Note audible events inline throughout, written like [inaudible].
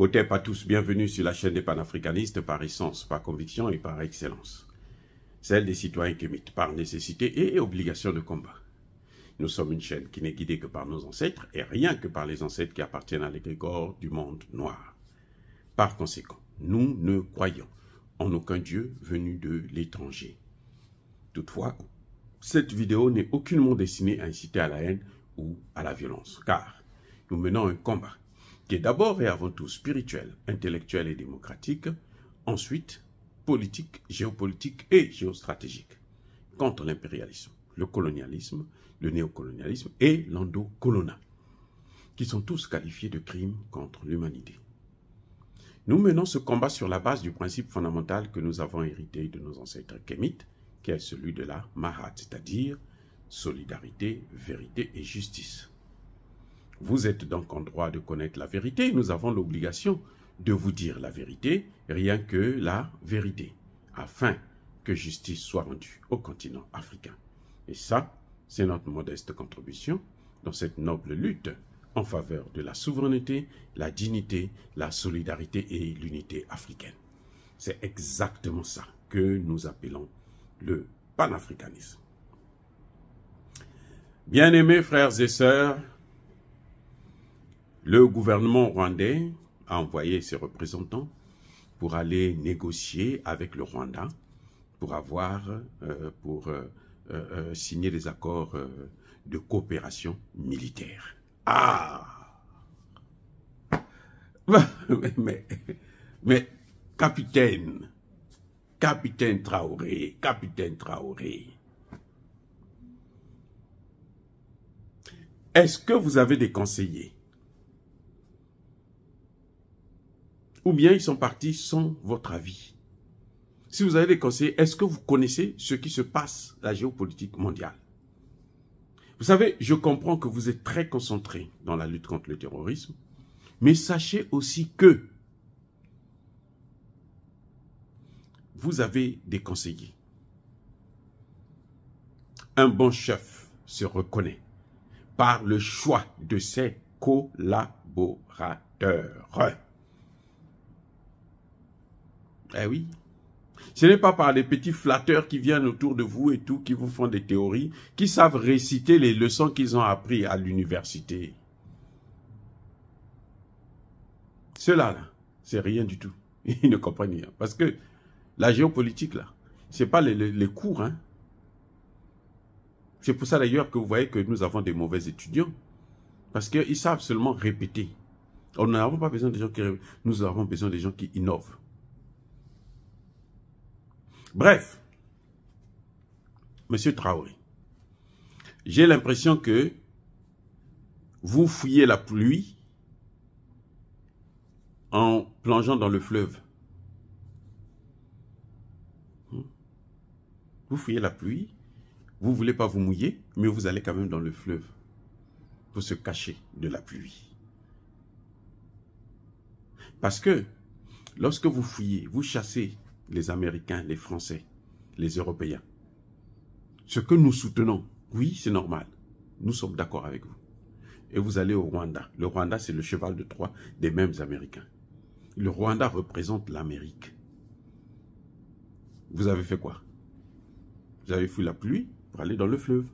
Hôtel à tous, bienvenue sur la chaîne des panafricanistes par essence, par conviction et par excellence. Celle des citoyens qui émettent par nécessité et obligation de combat. Nous sommes une chaîne qui n'est guidée que par nos ancêtres et rien que par les ancêtres qui appartiennent à l'égrégore du monde noir. Par conséquent, nous ne croyons en aucun dieu venu de l'étranger. Toutefois, cette vidéo n'est aucunement destinée à inciter à la haine ou à la violence, car nous menons un combat qui est d'abord et avant tout spirituel, intellectuel et démocratique, ensuite politique, géopolitique et géostratégique, contre l'impérialisme, le colonialisme, le néocolonialisme et l'endocolona, qui sont tous qualifiés de crimes contre l'humanité. Nous menons ce combat sur la base du principe fondamental que nous avons hérité de nos ancêtres kémites, qui est celui de la mahat, c'est-à-dire solidarité, vérité et justice. Vous êtes donc en droit de connaître la vérité. Nous avons l'obligation de vous dire la vérité, rien que la vérité, afin que justice soit rendue au continent africain. Et ça, c'est notre modeste contribution dans cette noble lutte en faveur de la souveraineté, la dignité, la solidarité et l'unité africaine. C'est exactement ça que nous appelons le panafricanisme. Bien-aimés frères et sœurs, le gouvernement rwandais a envoyé ses représentants pour aller négocier avec le Rwanda pour avoir, euh, pour euh, euh, signer des accords de coopération militaire. Ah [laughs] mais, capitaine, capitaine Traoré, capitaine Traoré, est-ce que vous avez des conseillers ou bien ils sont partis sans votre avis. Si vous avez des conseillers, est-ce que vous connaissez ce qui se passe, la géopolitique mondiale Vous savez, je comprends que vous êtes très concentré dans la lutte contre le terrorisme, mais sachez aussi que vous avez des conseillers. Un bon chef se reconnaît par le choix de ses collaborateurs. Eh oui. Ce n'est pas par des petits flatteurs qui viennent autour de vous et tout, qui vous font des théories, qui savent réciter les leçons qu'ils ont apprises à l'université. Cela là c'est rien du tout. [laughs] Ils ne comprennent rien. Parce que la géopolitique, là, n'est pas les, cours, hein. C'est pour ça d'ailleurs que vous voyez que nous avons des mauvais étudiants. Parce qu'ils savent seulement répéter. On n'avons pas besoin de gens qui Nous avons besoin des gens qui innovent. Bref, Monsieur Traoré, j'ai l'impression que vous fouillez la pluie en plongeant dans le fleuve. Hmm. Vous fouillez la pluie, vous ne voulez pas vous mouiller, mais vous allez quand même dans le fleuve pour se cacher de la pluie. Parce que lorsque vous fouillez, vous chassez les Américains, les Français, les Européens. Ce que nous soutenons, oui, c'est normal. Nous sommes d'accord avec vous. Et vous allez au Rwanda. Le Rwanda, c'est le cheval de Troie des mêmes Américains. Le Rwanda représente l'Amérique. Vous avez fait quoi Vous avez fui la pluie pour aller dans le fleuve.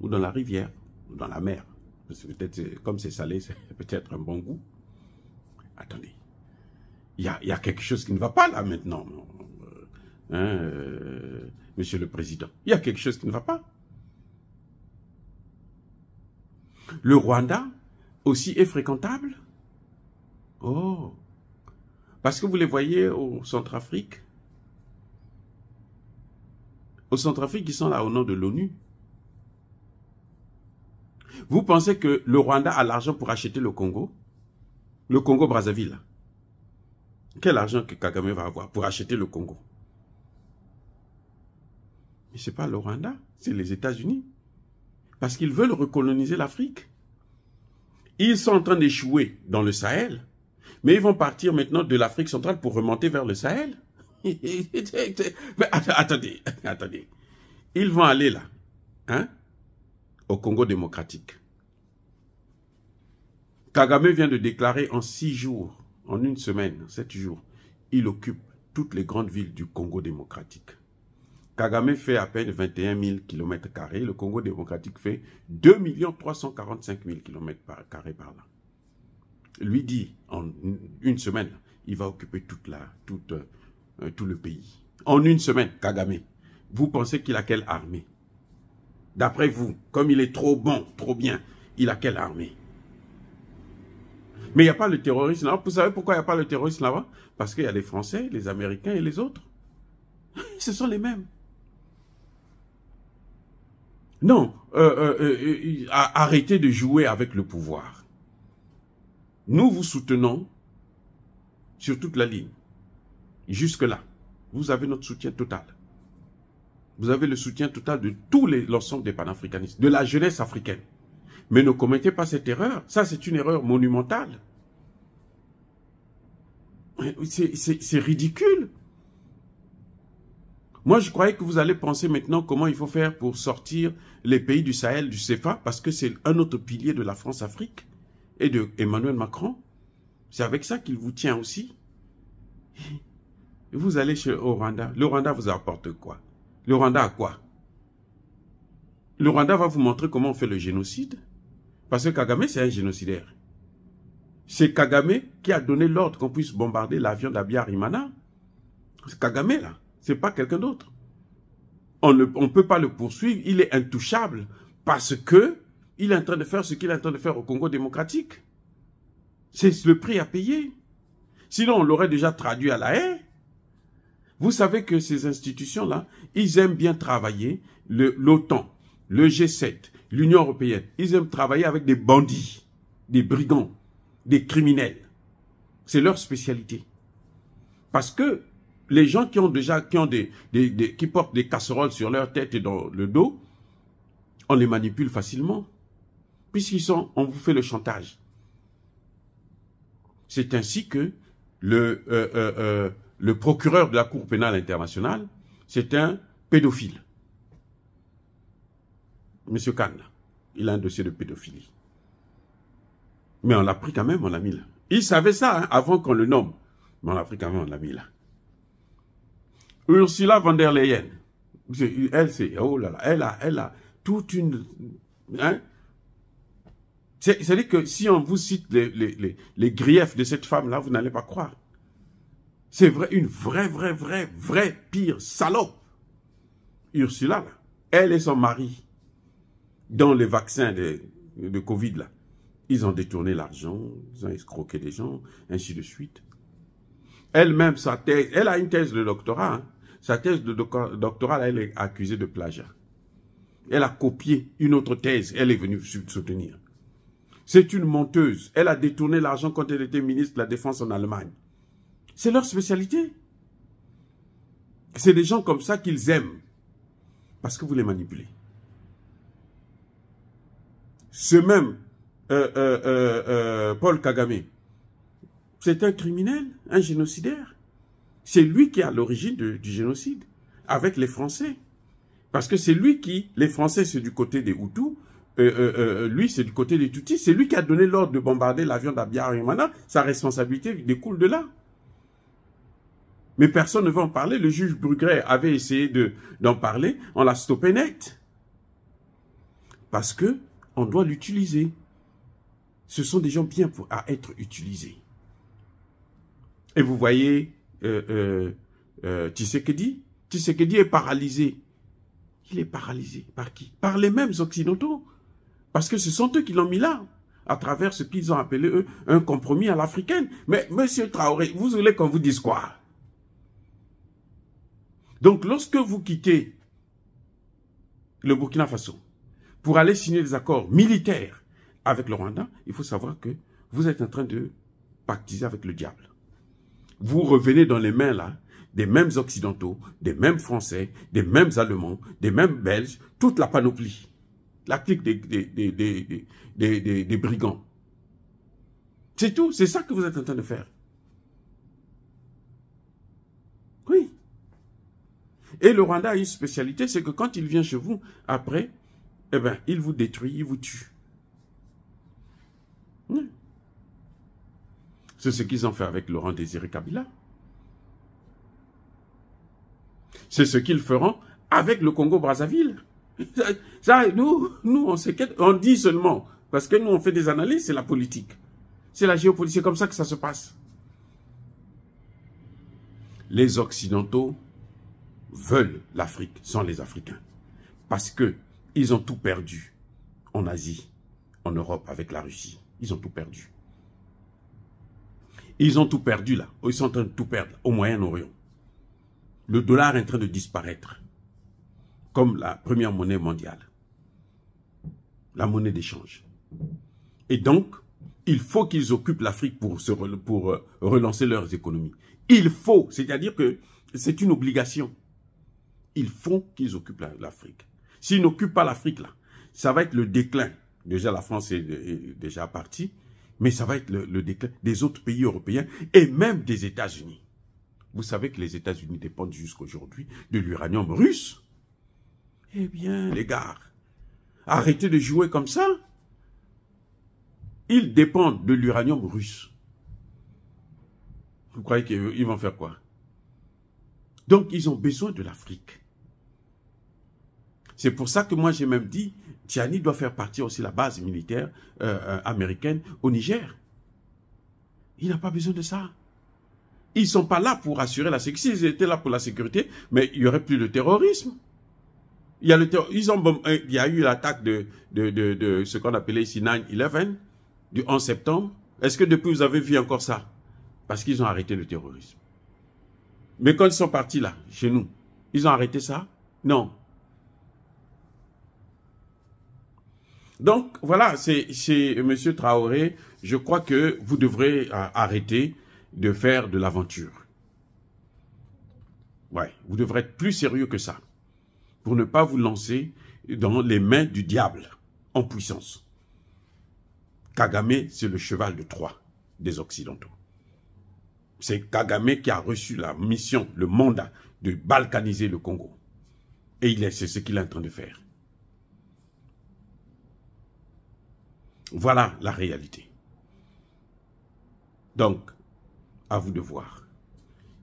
Ou dans la rivière. Ou dans la mer. Parce que peut-être, comme c'est salé, c'est [laughs] peut-être un bon goût. Attendez il y a, quelque chose qui ne va pas là maintenant, euh, hein, euh, Monsieur le Président. Il y a quelque chose qui ne va pas. Le Rwanda aussi est fréquentable Oh Parce que vous les voyez au Centrafrique. Au Centrafrique, ils sont là au nom de l'ONU. Vous pensez que le Rwanda a l'argent pour acheter le Congo Le Congo-Brazzaville quel argent que Kagame va avoir pour acheter le Congo Mais ce n'est pas le Rwanda, c'est les États-Unis. Parce qu'ils veulent recoloniser l'Afrique. Ils sont en train d'échouer dans le Sahel, mais ils vont partir maintenant de l'Afrique centrale pour remonter vers le Sahel. [laughs] mais attendez, [laughs] attendez. Ils vont aller là, hein, au Congo démocratique. Kagame vient de déclarer en six jours en une semaine, sept jours, il occupe toutes les grandes villes du Congo démocratique. Kagame fait à peine 21 000 km. Le Congo démocratique fait 2 345 000 km par là. Lui dit, en une semaine, il va occuper toute la, toute, euh, tout le pays. En une semaine, Kagame. Vous pensez qu'il a quelle armée D'après vous, comme il est trop bon, trop bien, il a quelle armée mais il n'y a pas le terrorisme là-bas. Vous savez pourquoi il n'y a pas le terrorisme là-bas Parce qu'il y a les Français, les Américains et les autres. [laughs] Ce sont les mêmes. Non, euh, euh, euh, arrêtez de jouer avec le pouvoir. Nous vous soutenons sur toute la ligne. Jusque-là, vous avez notre soutien total. Vous avez le soutien total de tous les l'ensemble des panafricanistes, de la jeunesse africaine. Mais ne commettez pas cette erreur. Ça, c'est une erreur monumentale. C'est ridicule. Moi, je croyais que vous allez penser maintenant comment il faut faire pour sortir les pays du Sahel du CFA, parce que c'est un autre pilier de la France-Afrique et de Emmanuel Macron. C'est avec ça qu'il vous tient aussi. Vous allez chez au Rwanda. Le Rwanda vous apporte quoi Le Rwanda à quoi Le Rwanda va vous montrer comment on fait le génocide. Parce que Kagame, c'est un génocidaire. C'est Kagame qui a donné l'ordre qu'on puisse bombarder l'avion d'Abiyarimana. C'est Kagame, là. C'est pas quelqu'un d'autre. On ne on peut pas le poursuivre. Il est intouchable parce que il est en train de faire ce qu'il est en train de faire au Congo démocratique. C'est le prix à payer. Sinon, on l'aurait déjà traduit à la haine. Vous savez que ces institutions-là, ils aiment bien travailler l'OTAN le G7, l'Union européenne, ils aiment travailler avec des bandits, des brigands, des criminels. C'est leur spécialité. Parce que les gens qui ont déjà, qui ont des, qui portent des casseroles sur leur tête et dans le dos, on les manipule facilement. Puisqu'ils sont, on vous fait le chantage. C'est ainsi que le, euh, euh, euh, le procureur de la Cour pénale internationale, c'est un pédophile. Monsieur Kahn, il a un dossier de pédophilie. Mais on l'a pris quand même, on l'a mis là. Il savait ça hein, avant qu'on le nomme. Mais on l'a pris quand même, on l'a mis là. Ursula von der Leyen. Elle, c'est... Oh là là, elle a, elle toute une... Hein. C'est-à-dire que si on vous cite les, griefs de cette femme-là, vous n'allez pas croire. C'est vrai, une vraie, vraie, vraie, vraie pire salope. Ursula, elle et son mari dans les vaccins de, Covid, là. Ils ont détourné l'argent, ils ont escroqué des gens, ainsi de suite. Elle-même, sa thèse, elle a une thèse de doctorat. Hein. Sa thèse de doctorat, elle est accusée de plagiat. Elle a copié une autre thèse, elle est venue soutenir. C'est une menteuse. Elle a détourné l'argent quand elle était ministre de la Défense en Allemagne. C'est leur spécialité. C'est des gens comme ça qu'ils aiment. Parce que vous les manipulez ce même euh, euh, euh, Paul Kagame, c'est un criminel, un génocidaire. C'est lui qui est à l'origine du génocide, avec les Français. Parce que c'est lui qui, les Français c'est du côté des Hutus, lui c'est du côté des Tutsis, c'est lui qui a donné l'ordre de bombarder l'avion d'Abiyar rimana sa responsabilité découle de là. Mais personne ne veut en parler, le juge Brugret avait essayé d'en parler, on l'a stoppé net. Parce que on doit l'utiliser. Ce sont des gens bien pour, à être utilisés. Et vous voyez, euh, euh, euh, que dit est paralysé. Il est paralysé. Par qui Par les mêmes Occidentaux. Parce que ce sont eux qui l'ont mis là, à travers ce qu'ils ont appelé, eux, un compromis à l'africaine. Mais, monsieur Traoré, vous voulez qu'on vous dise quoi Donc, lorsque vous quittez le Burkina Faso, pour aller signer des accords militaires avec le Rwanda, il faut savoir que vous êtes en train de pactiser avec le diable. Vous revenez dans les mains là des mêmes Occidentaux, des mêmes Français, des mêmes Allemands, des mêmes Belges, toute la panoplie, la clique des, des, des brigands. C'est tout, c'est ça que vous êtes en train de faire. Oui. Et le Rwanda a une spécialité, c'est que quand il vient chez vous, après, eh bien, ils vous détruisent, ils vous tuent. C'est ce qu'ils ont fait avec Laurent Désiré Kabila. C'est ce qu'ils feront avec le Congo-Brazzaville. [laughs] nous, nous, on on dit seulement, parce que nous, on fait des analyses, c'est la politique. C'est la géopolitique, c'est comme ça que ça se passe. Les Occidentaux veulent l'Afrique sans les Africains. Parce que ils ont tout perdu en Asie, en Europe avec la Russie. Ils ont tout perdu. Ils ont tout perdu là. Ils sont en train de tout perdre au Moyen-Orient. Le dollar est en train de disparaître comme la première monnaie mondiale. La monnaie d'échange. Et donc, il faut qu'ils occupent l'Afrique pour, pour euh, relancer leurs économies. Il faut, c'est-à-dire que c'est une obligation. Il faut qu'ils occupent l'Afrique. S'ils n'occupent pas l'Afrique, là, ça va être le déclin. Déjà, la France est, déjà partie, mais ça va être le, le, déclin des autres pays européens et même des États-Unis. Vous savez que les États-Unis dépendent jusqu'aujourd'hui de l'uranium russe. Eh bien, les gars, arrêtez de jouer comme ça. Ils dépendent de l'uranium russe. Vous croyez qu'ils vont faire quoi Donc, ils ont besoin de l'Afrique. C'est pour ça que moi, j'ai même dit, Tiani doit faire partie aussi la base militaire euh, euh, américaine au Niger. Il n'a pas besoin de ça. Ils ne sont pas là pour assurer la sécurité. S'ils étaient là pour la sécurité, mais il n'y aurait plus de terrorisme. Il y a, le ont... il y a eu l'attaque de, de, de, de ce qu'on appelait ici 9-11, du 11 septembre. Est-ce que depuis, vous avez vu encore ça Parce qu'ils ont arrêté le terrorisme. Mais quand ils sont partis là, chez nous, ils ont arrêté ça Non. Donc voilà, c'est Monsieur Traoré, je crois que vous devrez euh, arrêter de faire de l'aventure. Ouais, vous devrez être plus sérieux que ça pour ne pas vous lancer dans les mains du diable en puissance. Kagame, c'est le cheval de Troie des Occidentaux. C'est Kagame qui a reçu la mission, le mandat de balkaniser le Congo. Et il est, c'est ce qu'il est en train de faire. Voilà la réalité. Donc, à vous de voir.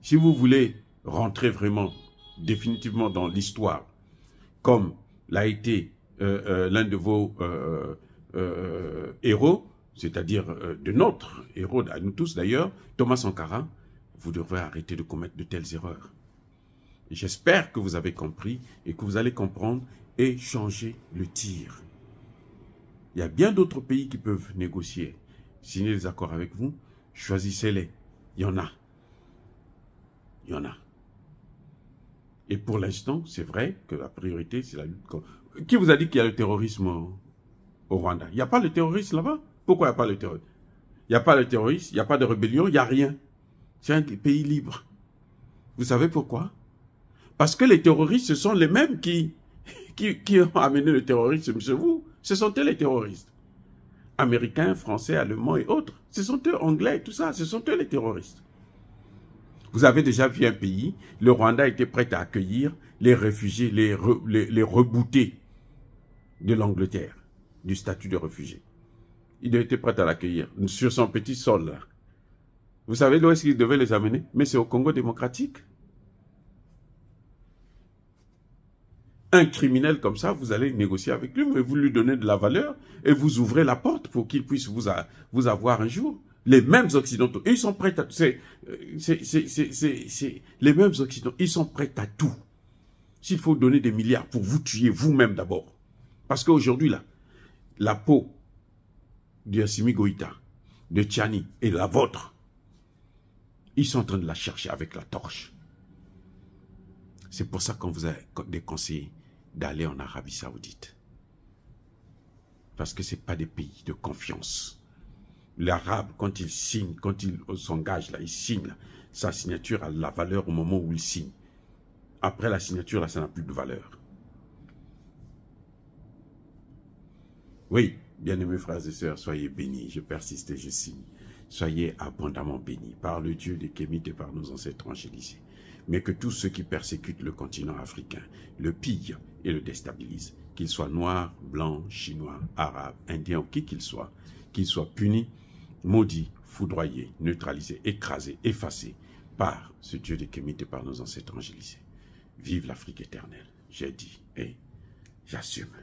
Si vous voulez rentrer vraiment, définitivement dans l'histoire, comme l'a été euh, euh, l'un de vos euh, héros, c'est-à-dire de notre héros, à nous tous d'ailleurs, Thomas Sankara, vous devrez arrêter de commettre de telles erreurs. J'espère que vous avez compris et que vous allez comprendre et changer le tir. Il y a bien d'autres pays qui peuvent négocier, signer des accords avec vous. Choisissez-les. Il y en a. Il y en a. Et pour l'instant, c'est vrai que la priorité, c'est la lutte contre... Qui vous a dit qu'il y a le terrorisme au Rwanda Il n'y a pas le terrorisme là-bas Pourquoi il n'y a pas le terrorisme Il n'y a pas le terrorisme, il n'y a pas de rébellion, il n'y a rien. C'est un pays libre. Vous savez pourquoi Parce que les terroristes, ce sont les mêmes qui, qui, qui ont amené le terrorisme chez vous. Ce sont eux les terroristes. Américains, Français, Allemands et autres. Ce sont eux Anglais, et tout ça. Ce sont eux les terroristes. Vous avez déjà vu un pays, le Rwanda était prêt à accueillir les réfugiés, les, reboutés les, de l'Angleterre, du statut de réfugié. Il était prêt à l'accueillir sur son petit sol Vous savez d'où est-ce qu'il devait les amener Mais c'est au Congo démocratique. un criminel comme ça, vous allez négocier avec lui, mais vous lui donnez de la valeur et vous ouvrez la porte pour qu'il puisse vous, vous avoir un jour. Les mêmes Occidentaux, ils sont prêts à tout. C'est les mêmes Occidentaux, ils sont prêts à tout. S'il faut donner des milliards pour vous tuer vous-même d'abord. Parce qu'aujourd'hui, là, la peau de Yassimi Goïta, de Tchani et la vôtre, ils sont en train de la chercher avec la torche. C'est pour ça qu'on vous a des conseillers d'aller en Arabie Saoudite. Parce que ce n'est pas des pays de confiance. L'arabe, quand il signe, quand il s'engage, là, il signe, sa signature a la valeur au moment où il signe. Après la signature, ça n'a plus de valeur. Oui, bien-aimés frères et sœurs, soyez bénis. Je persiste et je signe. Soyez abondamment bénis par le Dieu des Kémites et par nos ancêtres angélisés mais que tous ceux qui persécutent le continent africain le pillent et le déstabilisent, qu'ils soient noirs, blancs, chinois, arabes, indiens ou qui qu'ils soient, qu'ils soient punis, maudits, foudroyés, neutralisés, écrasés, effacés par ce Dieu de Kémite et par nos ancêtres angélisés. Vive l'Afrique éternelle, j'ai dit et j'assume.